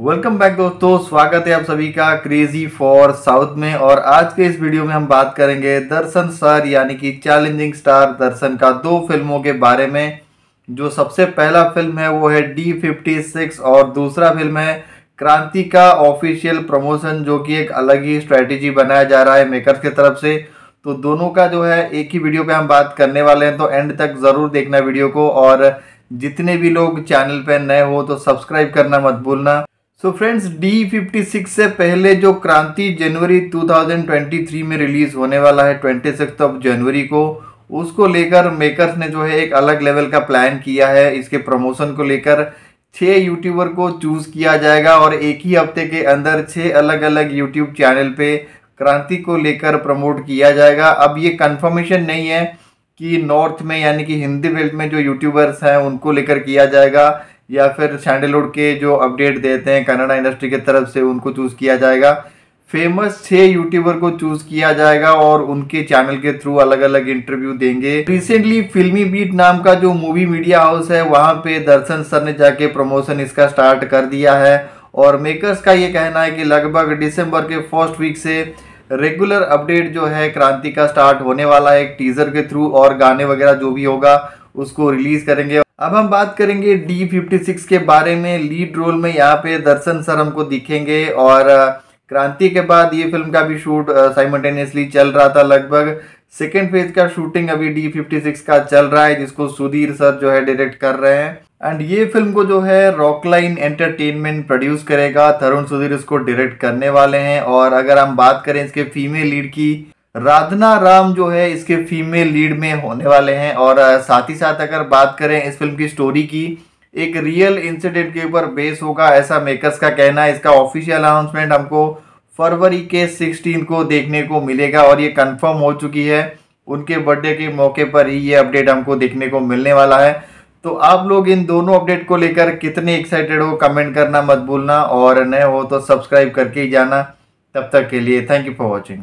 welcome back दोस्तों स्वागत है आप सभी का क्रेजी फॉर साउथ में और आज के इस वीडियो में हम बात करेंगे दर्शन सर यानी कि चैलेंजिंग स्टार दर्शन का दो फिल्मों के बारे में जो सबसे पहला फिल्म है वो है डी फिफ्टी सिक्स और दूसरा फिल्म है क्रांति का ऑफिशियल प्रमोशन जो कि एक अलग ही स्ट्रैटेजी बनाया जा रहा है मेकर्स की तरफ से तो दोनों का जो है एक ही वीडियो पे हम बात करने वाले हैं तो एंड तक ज़रूर देखना वीडियो को और जितने भी लोग चैनल पर नए हो तो सब्सक्राइब करना मत भूलना so friends D fifty six से पहले जो क्रांति जनवरी 2023 में रिलीज़ होने वाला है ट्वेंटी सिक्स ऑफ जनवरी को उसको लेकर मेकर्स ने जो है एक अलग लेवल का प्लान किया है इसके प्रमोशन को लेकर छः यूट्यूबर को चूज़ किया जाएगा और एक ही हफ्ते के अंदर छः अलग अलग यूट्यूब चैनल पे क्रांति को लेकर प्रमोट किया जाएगा अब ये कन्फर्मेशन नहीं है कि नॉर्थ में यानी कि हिंदी बेल्ट में जो यूट्यूबर्स हैं उनको लेकर किया जाएगा या फिर सैंडलवुड के जो अपडेट देते हैं कनाडा इंडस्ट्री के तरफ से उनको चूज़ किया जाएगा फेमस छह यूट्यूबर को चूज़ किया जाएगा और उनके चैनल के थ्रू अलग अलग इंटरव्यू देंगे रिसेंटली फिल्मी बीट नाम का जो मूवी मीडिया हाउस है वहां पे दर्शन सर ने जाके प्रमोशन इसका स्टार्ट कर दिया है और मेकर्स का ये कहना है कि लगभग दिसंबर के फर्स्ट वीक से रेगुलर अपडेट जो है क्रांति का स्टार्ट होने वाला है एक टीज़र के थ्रू और गाने वगैरह जो भी होगा उसको रिलीज़ करेंगे अब हम बात करेंगे डी फिफ्टी सिक्स के बारे में लीड रोल में यहाँ पे दर्शन सर हमको दिखेंगे और क्रांति के बाद ये फिल्म का भी शूट साइमटेनियसली चल रहा था लगभग सेकेंड फेज का शूटिंग अभी डी फिफ्टी सिक्स का चल रहा है जिसको सुधीर सर जो है डायरेक्ट कर रहे हैं एंड ये फिल्म को जो है रॉकलाइन एंटरटेनमेंट प्रोड्यूस करेगा तरुण सुधीर इसको डायरेक्ट करने वाले हैं और अगर हम बात करें इसके फीमेल लीड की राधना राम जो है इसके फीमेल लीड में होने वाले हैं और साथ ही साथ अगर बात करें इस फिल्म की स्टोरी की एक रियल इंसिडेंट के ऊपर बेस होगा ऐसा मेकर्स का कहना है इसका ऑफिशियल अनाउंसमेंट हमको फरवरी के सिक्सटीन को देखने को मिलेगा और ये कंफर्म हो चुकी है उनके बर्थडे के मौके पर ही ये अपडेट हमको देखने को मिलने वाला है तो आप लोग इन दोनों अपडेट को लेकर कितने एक्साइटेड हो कमेंट करना मत भूलना और नए हो तो सब्सक्राइब करके ही जाना तब तक के लिए थैंक यू फॉर वॉचिंग